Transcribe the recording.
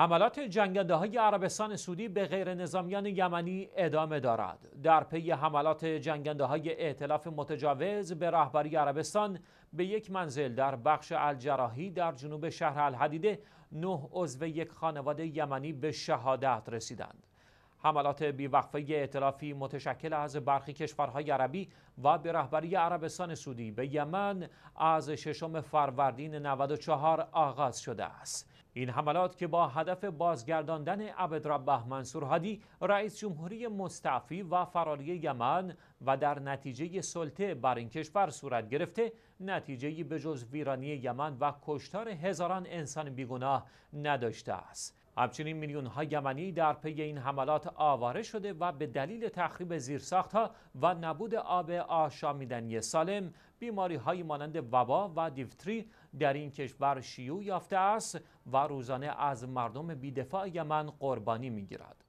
حملات جنگنده های عربستان سعودی به غیر نظامیان یمنی ادامه دارد. در پی حملات جنگنده های اعتلاف متجاوز به رهبری عربستان به یک منزل در بخش الجراحی در جنوب شهر الحدیده نه عضو یک خانواده یمنی به شهادت رسیدند. حملات بیوقفه اعتلافی متشکل از برخی کشورهای عربی و به رهبری عربستان سعودی به یمن از ششم فروردین 94 آغاز شده است. این حملات که با هدف بازگرداندن عبدربه منصور هادی رئیس جمهوری مستعفی و فراری یمن و در نتیجه سلطه بر این کشور صورت گرفته نتیجه به جز ویرانی یمن و کشتار هزاران انسان بیگناه نداشته است همچنین میلیون ها یمنی در پی این حملات آواره شده و به دلیل تخریب زیرساخت ها و نبود آب آشامیدنی سالم بیماری های مانند وبا و دیفتری در این کشور شیوع یافته است و روزانه از مردم بیدفاع یمن قربانی میگیرد.